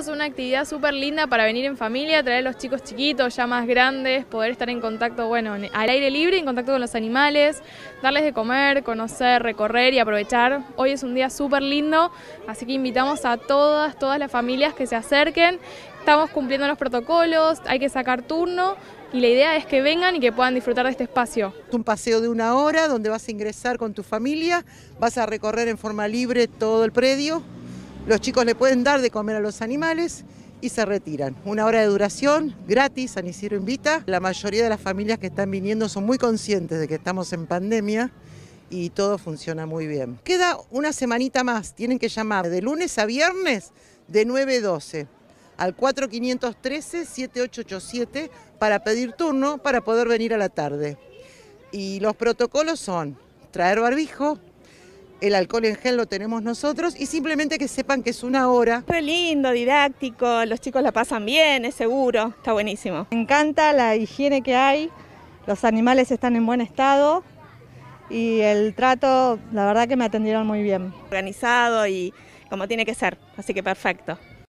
es una actividad súper linda para venir en familia, traer a los chicos chiquitos, ya más grandes, poder estar en contacto, bueno, al aire libre, en contacto con los animales, darles de comer, conocer, recorrer y aprovechar. Hoy es un día súper lindo, así que invitamos a todas, todas las familias que se acerquen. Estamos cumpliendo los protocolos, hay que sacar turno, y la idea es que vengan y que puedan disfrutar de este espacio. es Un paseo de una hora donde vas a ingresar con tu familia, vas a recorrer en forma libre todo el predio, los chicos le pueden dar de comer a los animales y se retiran. Una hora de duración, gratis, San Isidro invita. La mayoría de las familias que están viniendo son muy conscientes de que estamos en pandemia y todo funciona muy bien. Queda una semanita más, tienen que llamar de lunes a viernes de 9 12 al 4513-7887 para pedir turno para poder venir a la tarde. Y los protocolos son traer barbijo, el alcohol en gel lo tenemos nosotros y simplemente que sepan que es una hora. Re lindo, didáctico, los chicos la pasan bien, es seguro, está buenísimo. Me encanta la higiene que hay, los animales están en buen estado y el trato, la verdad que me atendieron muy bien. Organizado y como tiene que ser, así que perfecto.